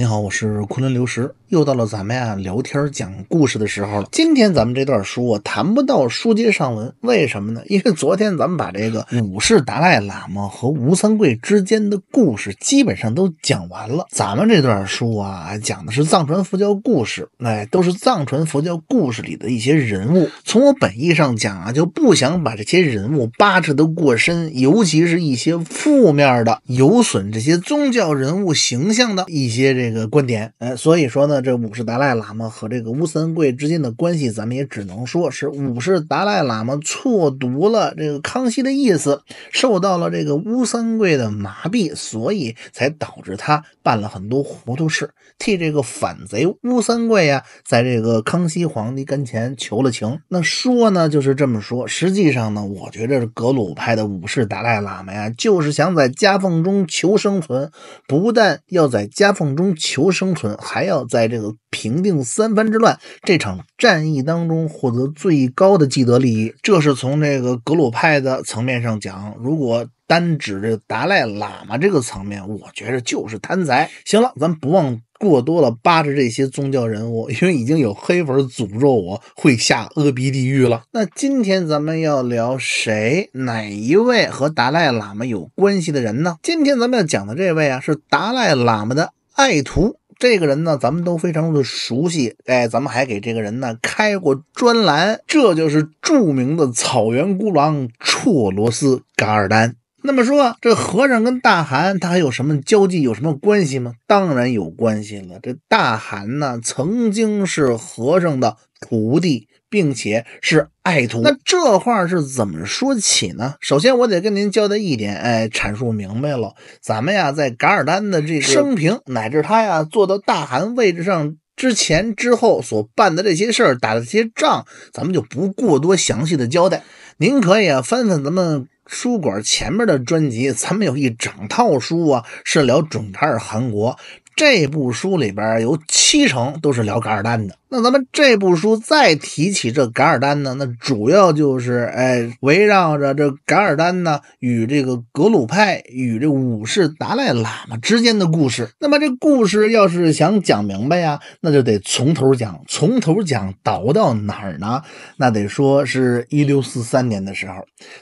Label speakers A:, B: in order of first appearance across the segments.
A: 你好，我是昆仑流石，又到了咱们呀聊天讲故事的时候了。今天咱们这段书，啊，谈不到书接上文，为什么呢？因为昨天咱们把这个五世达赖喇嘛和吴三桂之间的故事基本上都讲完了。咱们这段书啊，讲的是藏传佛教故事，哎，都是藏传佛教故事里的一些人物。从我本意上讲啊，就不想把这些人物扒扯得过深，尤其是一些负面的、有损这些宗教人物形象的一些这。这个观点，呃，所以说呢，这五世达赖喇嘛和这个吴三桂之间的关系，咱们也只能说是五世达赖喇嘛错读了这个康熙的意思，受到了这个吴三桂的麻痹，所以才导致他办了很多糊涂事，替这个反贼吴三桂呀，在这个康熙皇帝跟前求了情。那说呢，就是这么说。实际上呢，我觉着格鲁派的五世达赖喇嘛呀，就是想在夹缝中求生存，不但要在夹缝中。求生存，还要在这个平定三藩之乱这场战役当中获得最高的既得利益。这是从这个格鲁派的层面上讲。如果单指这达赖喇嘛这个层面，我觉着就是贪财。行了，咱不忘过多了扒着这些宗教人物，因为已经有黑粉诅咒我会下阿鼻地狱了。那今天咱们要聊谁？哪一位和达赖喇嘛有关系的人呢？今天咱们要讲的这位啊，是达赖喇嘛的。爱徒这个人呢，咱们都非常的熟悉。哎，咱们还给这个人呢开过专栏。这就是著名的草原孤狼绰罗斯噶尔丹。那么说，这和尚跟大汗他还有什么交际，有什么关系吗？当然有关系了。这大汗呢，曾经是和尚的徒弟。并且是爱徒，那这话是怎么说起呢？首先我得跟您交代一点，哎，阐述明白了，咱们呀在噶尔丹的这个生平，乃至他呀坐到大汗位置上之前之后所办的这些事儿，打的这些仗，咱们就不过多详细的交代。您可以啊翻翻咱们书馆前面的专辑，咱们有一整套书啊是聊准噶尔汗国。这部书里边有七成都是聊噶尔丹的。那咱们这部书再提起这噶尔丹呢，那主要就是哎，围绕着这噶尔丹呢与这个格鲁派与这五世达赖喇嘛之间的故事。那么这故事要是想讲明白呀，那就得从头讲，从头讲倒到哪儿呢？那得说是一六四三年的时候，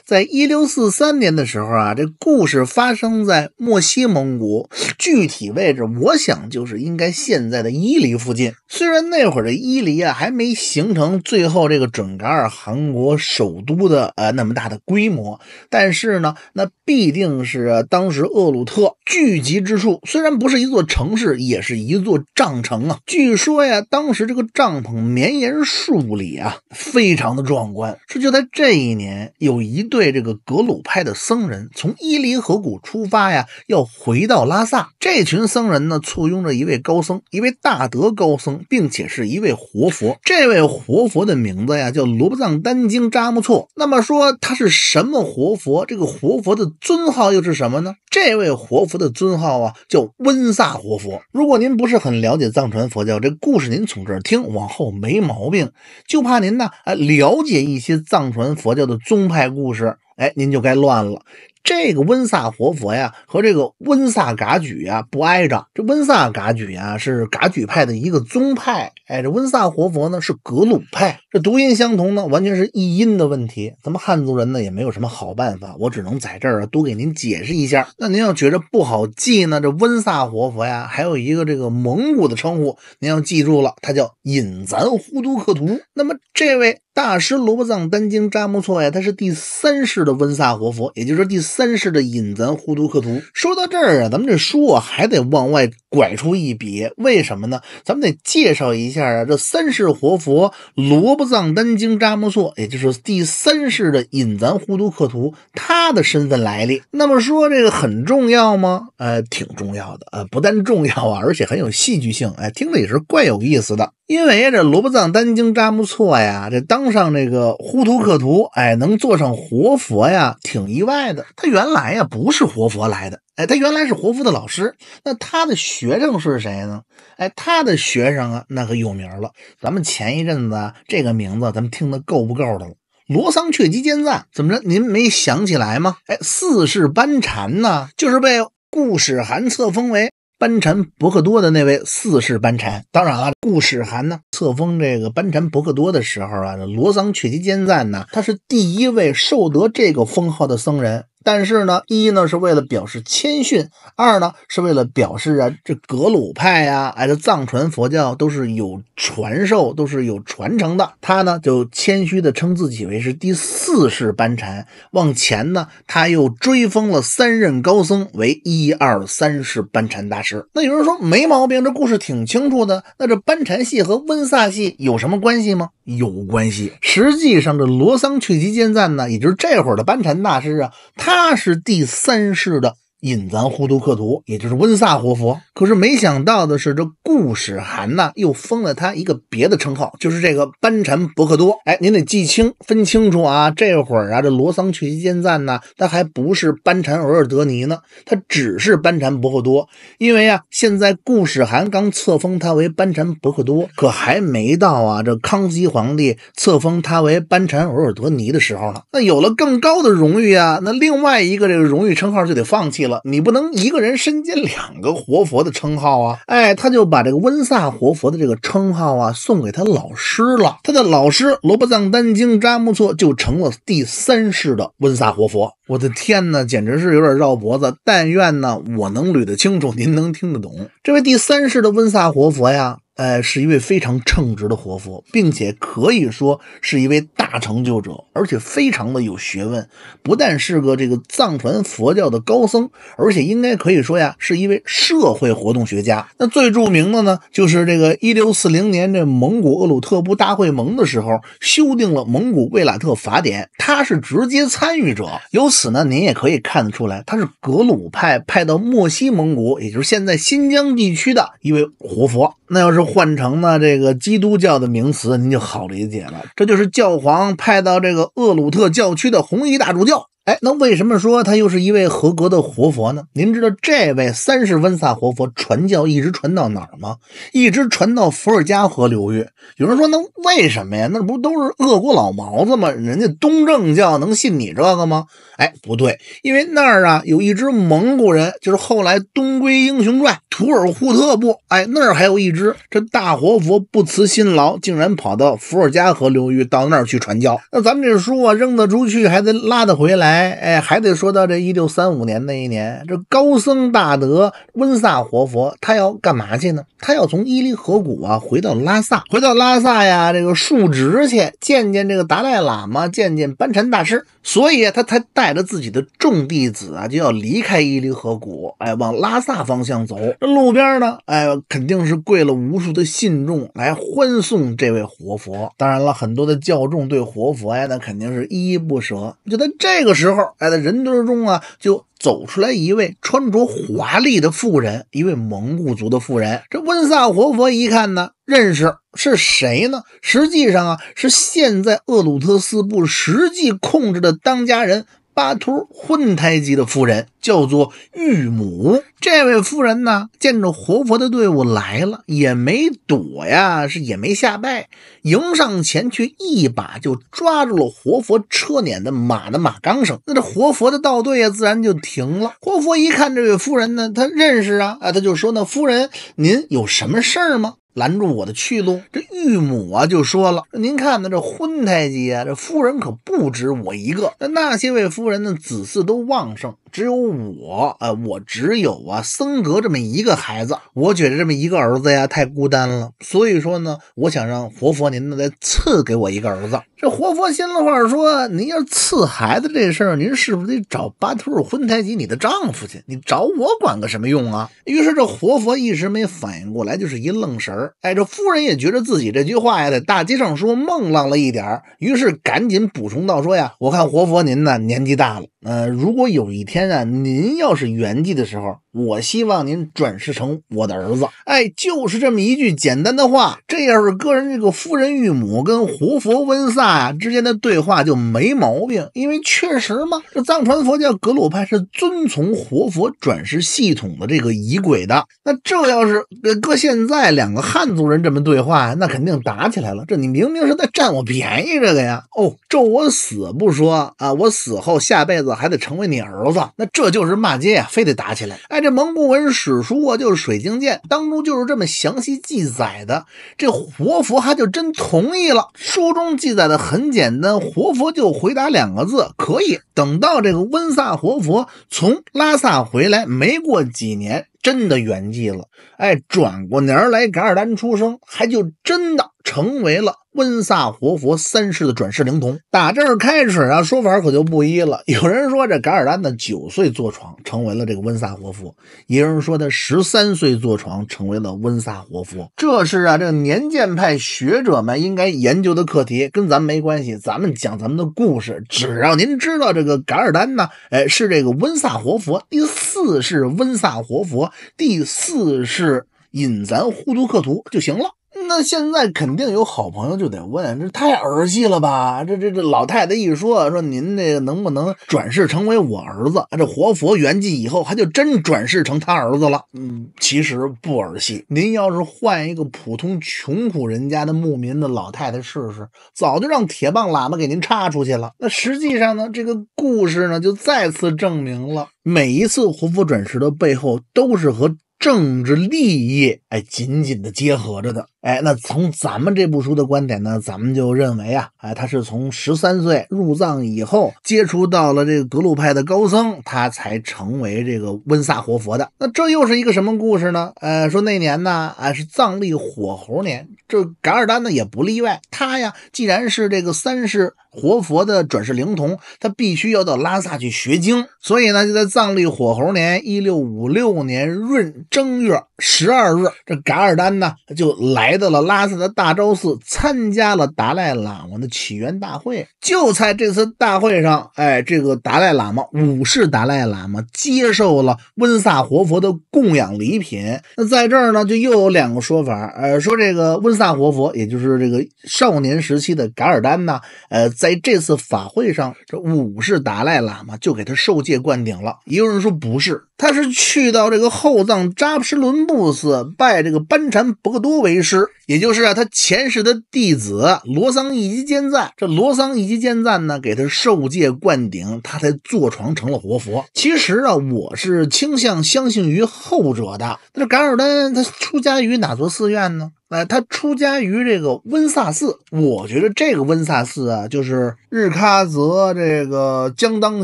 A: 在一六四三年的时候啊，这故事发生在墨西蒙古，具体位置我想。讲就是应该现在的伊犁附近，虽然那会儿的伊犁啊还没形成最后这个准噶尔汗国首都的呃那么大的规模，但是呢，那必定是当时厄鲁特聚集之处。虽然不是一座城市，也是一座帐城啊。据说呀，当时这个帐篷绵延数里啊，非常的壮观。说就在这一年，有一对这个格鲁派的僧人从伊犁河谷出发呀，要回到拉萨。这群僧人呢。簇拥着一位高僧，一位大德高僧，并且是一位活佛。这位活佛的名字呀，叫罗布藏丹经扎木措。那么说他是什么活佛？这个活佛的尊号又是什么呢？这位活佛的尊号啊，叫温萨活佛。如果您不是很了解藏传佛教，这故事您从这儿听，往后没毛病。就怕您呢，哎，了解一些藏传佛教的宗派故事，哎，您就该乱了。这个温萨活佛呀，和这个温萨噶举呀不挨着。这温萨噶举呀是噶举派的一个宗派，哎，这温萨活佛呢是格鲁派。这读音相同呢，完全是译音的问题。咱们汉族人呢也没有什么好办法，我只能在这儿啊多给您解释一下。那您要觉着不好记呢，这温萨活佛呀还有一个这个蒙古的称呼，您要记住了，他叫隐咱呼都克图。那么这位。大师罗卜藏丹经扎木措呀，他是第三世的温萨活佛，也就是第三世的隐咱呼图克图。说到这儿啊，咱们这书啊还得往外拐出一笔，为什么呢？咱们得介绍一下啊，这三世活佛罗卜藏丹经扎木措，也就是第三世的隐咱呼图克图，他的身份来历。那么说这个很重要吗？呃，挺重要的啊，不但重要啊，而且很有戏剧性，哎，听着也是怪有意思的。因为这罗卜藏丹经扎木措呀，这当上这个呼图克图，哎，能做上活佛呀，挺意外的。他原来呀不是活佛来的，哎，他原来是活佛的老师。那他的学生是谁呢？哎，他的学生啊，那可有名了。咱们前一阵子这个名字咱们听得够不够的了？罗桑阙吉坚赞怎么着？您没想起来吗？哎，四世班禅呢，就是被固始汗册封为。班禅伯克多的那位四世班禅，当然了，顾始涵呢册封这个班禅伯克多的时候啊，罗桑却吉坚赞呢，他是第一位受得这个封号的僧人。但是呢，一呢是为了表示谦逊，二呢是为了表示啊，这格鲁派呀，哎，这藏传佛教都是有传授，都是有传承的。他呢就谦虚地称自己为是第四世班禅。往前呢，他又追封了三任高僧为一二三世班禅大师。那有人说没毛病，这故事挺清楚的。那这班禅系和温萨系有什么关系吗？有关系。实际上，这罗桑去吉见赞呢，也就是这会儿的班禅大师啊。他是第三世的。引咱呼都克图，也就是温萨活佛。可是没想到的是，这固始汗呢，又封了他一个别的称号，就是这个班禅博克多。哎，您得记清、分清楚啊！这会儿啊，这罗桑西坚赞呢，他还不是班禅额尔德尼呢，他只是班禅博克多。因为啊，现在固始汗刚册封他为班禅博克多，可还没到啊，这康熙皇帝册封他为班禅额尔德尼的时候呢。那有了更高的荣誉啊，那另外一个这个荣誉称号就得放弃了。你不能一个人身兼两个活佛的称号啊！哎，他就把这个温萨活佛的这个称号啊，送给他老师了。他的老师罗卜藏丹经扎木措就成了第三世的温萨活佛。我的天哪，简直是有点绕脖子。但愿呢，我能捋得清楚，您能听得懂这位第三世的温萨活佛呀。哎，是一位非常称职的活佛，并且可以说是一位大成就者，而且非常的有学问。不但是个这个藏传佛教的高僧，而且应该可以说呀，是一位社会活动学家。那最著名的呢，就是这个1640年这蒙古厄鲁特部大会盟的时候，修订了蒙古卫拉特法典，他是直接参与者。由此呢，您也可以看得出来，他是格鲁派派到漠西蒙古，也就是现在新疆地区的一位活佛。那要是换成呢这个基督教的名词，您就好理解了。这就是教皇派到这个厄鲁特教区的红衣大主教。哎，那为什么说他又是一位合格的活佛呢？您知道这位三世温萨活佛传教一直传到哪儿吗？一直传到伏尔加河流域。有人说，那为什么呀？那不都是俄国老毛子吗？人家东正教能信你这个吗？哎，不对，因为那儿啊有一支蒙古人，就是后来东归英雄传。土尔扈特部，哎，那儿还有一只这大活佛不辞辛劳，竟然跑到伏尔加河流域，到那儿去传教。那咱们这书啊，扔得出去还得拉得回来，哎，还得说到这一六三五年那一年，这高僧大德温萨活佛他要干嘛去呢？他要从伊犁河谷啊回到拉萨，回到拉萨呀，这个述职去见见这个达赖喇嘛，见见班禅大师，所以他才带着自己的众弟子啊，就要离开伊犁河谷，哎，往拉萨方向走。路边呢，哎，肯定是跪了无数的信众来欢送这位活佛。当然了，很多的教众对活佛呀，那肯定是依依不舍。就在这个时候，哎，在人堆中啊，就走出来一位穿着华丽的妇人，一位蒙古族的妇人。这温萨活佛一看呢，认识是谁呢？实际上啊，是现在厄鲁特四部实际控制的当家人。巴图混胎记的夫人叫做玉母。这位夫人呢，见着活佛的队伍来了，也没躲呀，是也没下拜，迎上前去，一把就抓住了活佛车辇的马的马缰绳。那这活佛的道队啊，自然就停了。活佛一看这位夫人呢，他认识啊，啊，他就说：“那夫人，您有什么事儿吗？”拦住我的去路，这玉母啊就说了：“您看呢，这婚太吉啊，这夫人可不止我一个，那那些位夫人的子嗣都旺盛。”只有我啊，我只有啊，森格这么一个孩子。我觉得这么一个儿子呀，太孤单了。所以说呢，我想让活佛您呢，再赐给我一个儿子。这活佛心里话说：“您要赐孩子这事儿，您是不是得找巴图尔婚台吉你的丈夫去？你找我管个什么用啊？”于是这活佛一时没反应过来，就是一愣神儿。哎，这夫人也觉得自己这句话呀，在大街上说孟浪了一点儿，于是赶紧补充道说呀：“我看活佛您呢，年纪大了，呃，如果有一天……”天呐！您要是圆寂的时候。我希望您转世成我的儿子。哎，就是这么一句简单的话。这要是搁人这个夫人玉母跟活佛温萨呀之间的对话就没毛病，因为确实嘛，这藏传佛教格鲁派是遵从活佛转世系统的这个仪轨的。那这要是搁现在两个汉族人这么对话，那肯定打起来了。这你明明是在占我便宜，这个呀？哦，咒我死不说啊，我死后下辈子还得成为你儿子，那这就是骂街啊，非得打起来。哎。这蒙古文史书啊，就是《水晶剑》当中就是这么详细记载的。这活佛他就真同意了。书中记载的很简单，活佛就回答两个字：可以。等到这个温萨活佛从拉萨回来，没过几年，真的圆寂了。哎，转过年来，噶尔丹出生，还就真的。成为了温萨活佛三世的转世灵童。打这儿开始啊，说法可就不一了。有人说这噶尔丹的九岁坐床成为了这个温萨活佛，有人说他十三岁坐床成为了温萨活佛。这是啊，这个年鉴派学者们应该研究的课题，跟咱们没关系。咱们讲咱们的故事，只要您知道这个噶尔丹呢，哎，是这个温萨活佛第四世，温萨活佛第四世引咱呼都克图就行了。那现在肯定有好朋友就得问，这太儿戏了吧？这这这老太太一说说您个能不能转世成为我儿子？这活佛圆寂以后，他就真转世成他儿子了。嗯，其实不儿戏。您要是换一个普通穷苦人家的牧民的老太太试试，早就让铁棒喇叭给您插出去了。那实际上呢，这个故事呢，就再次证明了每一次活佛转世的背后都是和。政治利益哎，紧紧的结合着的哎，那从咱们这部书的观点呢，咱们就认为啊，哎，他是从十三岁入藏以后接触到了这个格鲁派的高僧，他才成为这个温萨活佛的。那这又是一个什么故事呢？呃，说那年呢，啊，是藏历火猴年，这噶尔丹呢也不例外，他呀，既然是这个三世活佛的转世灵童，他必须要到拉萨去学经，所以呢，就在藏历火猴年一六五六年闰。正月十二日，这噶尔丹呢就来到了拉萨的大昭寺，参加了达赖喇嘛的起源大会。就在这次大会上，哎，这个达赖喇嘛五世达赖喇嘛接受了温萨活佛的供养礼品。那在这儿呢，就又有两个说法，呃，说这个温萨活佛，也就是这个少年时期的噶尔丹呢，呃，在这次法会上，这五世达赖喇嘛就给他授戒灌顶了。也有人说不是，他是去到这个后藏。扎布什伦布寺拜这个班禅博格多为师，也就是啊他前世的弟子罗桑一级坚赞。这罗桑一级坚赞呢给他授戒灌顶，他才坐床成了活佛。其实啊，我是倾向相信于后者的。那噶尔丹他出家于哪座寺院呢？呃，他出家于这个温萨寺。我觉得这个温萨寺啊，就是日喀则这个江当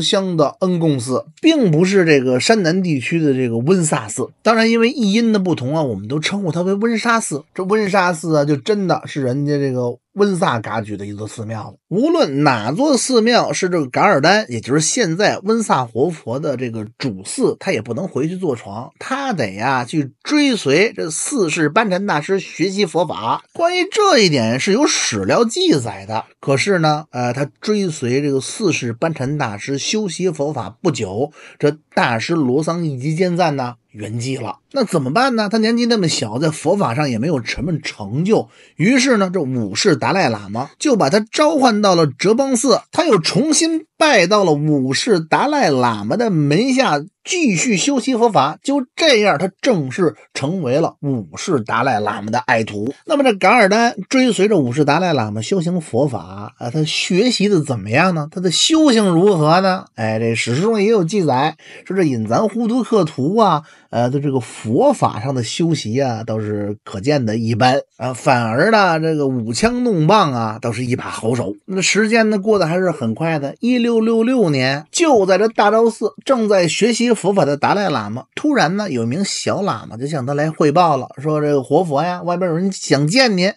A: 乡的恩公寺，并不是这个山南地区的这个温萨寺。当然，因为译音的不同啊，我们都称呼它为温莎寺。这温莎寺啊，就真的是人家这个。温萨嘎举的一座寺庙了。无论哪座寺庙是这个噶尔丹，也就是现在温萨活佛的这个主寺，他也不能回去坐床，他得呀去追随这四世班禅大师学习佛法。关于这一点是有史料记载的。可是呢，呃，他追随这个四世班禅大师修习佛法不久，这大师罗桑一击见赞呢？圆寂了，那怎么办呢？他年纪那么小，在佛法上也没有什么成就。于是呢，这五世达赖喇嘛就把他召唤到了哲蚌寺，他又重新拜到了五世达赖喇嘛的门下，继续修习佛法。就这样，他正式成为了五世达赖喇嘛的爱徒。那么，这噶尔丹追随着五世达赖喇嘛修行佛法啊，他学习的怎么样呢？他的修行如何呢？哎，这史书中也有记载，说这引咱糊图克图啊。呃，他这个佛法上的修习啊，倒是可见的一般啊，反而呢，这个舞枪弄棒啊，倒是一把好手。那时间呢，过得还是很快的。一六六六年，就在这大昭寺，正在学习佛法的达赖喇嘛，突然呢，有一名小喇嘛就向他来汇报了，说这个活佛呀，外边有人想见您。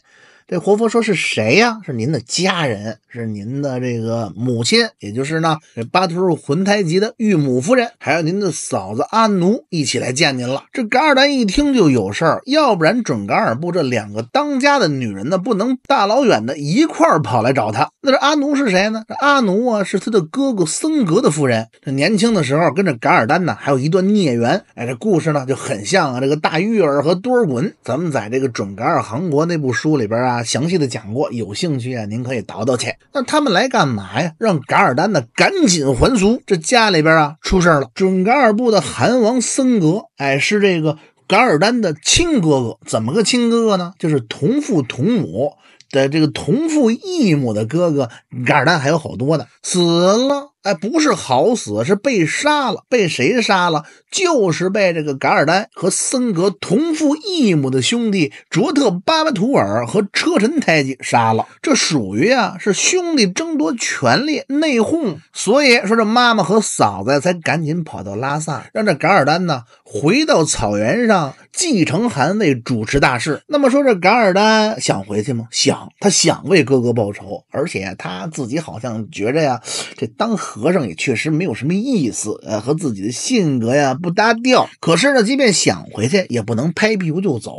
A: 这活佛说是谁呀？是您的家人，是您的这个母亲，也就是呢这巴图鲁浑胎级的玉母夫人，还有您的嫂子阿奴一起来见您了。这噶尔丹一听就有事儿，要不然准噶尔部这两个当家的女人呢，不能大老远的一块儿跑来找他。那这阿奴是谁呢？这阿奴啊，是他的哥哥森格的夫人。这年轻的时候跟着噶尔丹呢，还有一段孽缘。哎，这故事呢就很像啊，这个大玉儿和多尔衮。咱们在这个准噶尔汗国那部书里边啊。详细的讲过，有兴趣啊，您可以倒倒去。那他们来干嘛呀？让噶尔丹呢赶紧还俗。这家里边啊出事了，准噶尔部的韩王森格，哎，是这个噶尔丹的亲哥哥。怎么个亲哥哥呢？就是同父同母的这个同父异母的哥哥。噶尔丹还有好多的死了。还不是好死，是被杀了。被谁杀了？就是被这个噶尔丹和森格同父异母的兄弟卓特巴巴图尔和车臣太吉杀了。这属于啊，是兄弟争夺权力内讧。所以说，这妈妈和嫂子才赶紧跑到拉萨，让这噶尔丹呢回到草原上继承汗位，主持大事。那么说，这噶尔丹想回去吗？想，他想为哥哥报仇，而且他自己好像觉着呀，这当和。和尚也确实没有什么意思，呃，和自己的性格呀不搭调。可是呢，即便想回去，也不能拍屁股就走，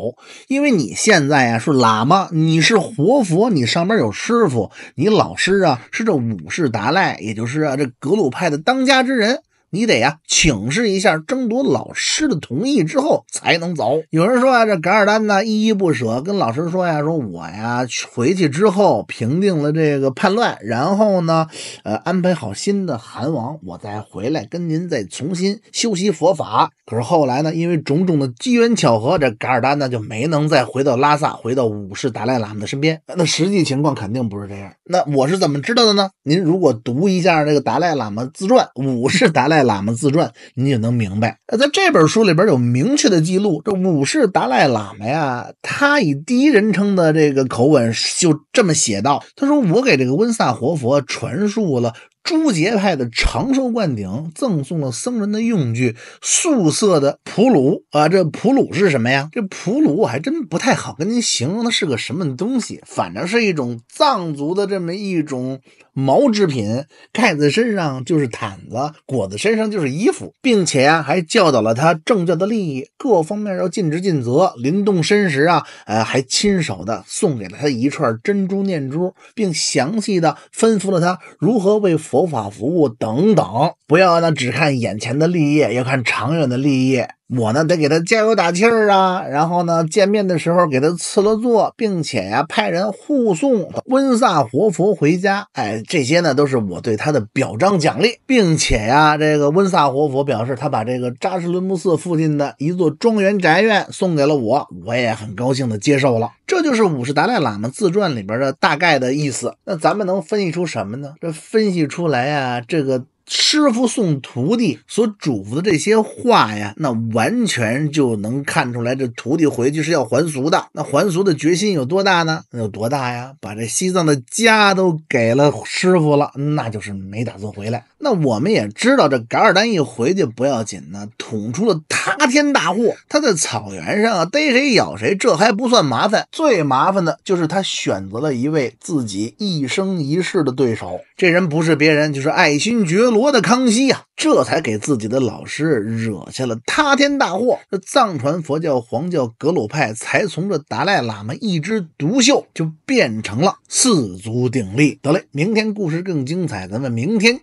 A: 因为你现在呀是喇嘛，你是活佛，你上边有师傅，你老师啊是这五世达赖，也就是啊这格鲁派的当家之人。你得呀，请示一下，争夺老师的同意之后才能走。有人说啊，这噶尔丹呢，依依不舍，跟老师说呀，说我呀回去之后平定了这个叛乱，然后呢，呃，安排好新的汗王，我再回来跟您再重新修习佛法。可是后来呢，因为种种的机缘巧合，这噶尔丹呢就没能再回到拉萨，回到五世达赖喇嘛的身边。那实际情况肯定不是这样。那我是怎么知道的呢？您如果读一下这个达赖喇嘛自传，五世达赖。喇嘛自传，你也能明白。那在这本书里边有明确的记录，这五世达赖喇嘛呀，他以第一人称的这个口吻，就这么写道：“他说，我给这个温萨活佛传述了。”朱杰派的长寿灌顶赠送了僧人的用具素色的普鲁啊，这普鲁是什么呀？这普鲁我还真不太好跟您形容，它是个什么东西？反正是一种藏族的这么一种毛制品，盖在身上就是毯子，裹在身上就是衣服，并且还教导了他政教的利益，各方面要尽职尽责。临动身时啊，呃，还亲手的送给了他一串珍珠念珠，并详细的吩咐了他如何为。佛法服务等等，不要那只看眼前的利益，要看长远的利益。我呢得给他加油打气儿啊，然后呢见面的时候给他赐了座，并且呀派人护送温萨活佛回家。哎，这些呢都是我对他的表彰奖励，并且呀这个温萨活佛表示他把这个扎什伦布寺附近的一座庄园宅院送给了我，我也很高兴的接受了。这就是五世达赖喇嘛自传里边的大概的意思。那咱们能分析出什么呢？这分析出来呀，这个。师傅送徒弟所嘱咐的这些话呀，那完全就能看出来，这徒弟回去是要还俗的。那还俗的决心有多大呢？有多大呀？把这西藏的家都给了师傅了，那就是没打算回来。那我们也知道，这噶尔丹一回去不要紧呢，捅出了塌天大祸。他在草原上啊，逮谁咬谁，这还不算麻烦，最麻烦的就是他选择了一位自己一生一世的对手。这人不是别人，就是爱新觉罗。活的康熙呀，这才给自己的老师惹下了塌天大祸。这藏传佛教黄教格鲁派才从这达赖喇嘛一枝独秀，就变成了四足鼎立。得嘞，明天故事更精彩，咱们明天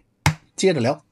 A: 接着聊。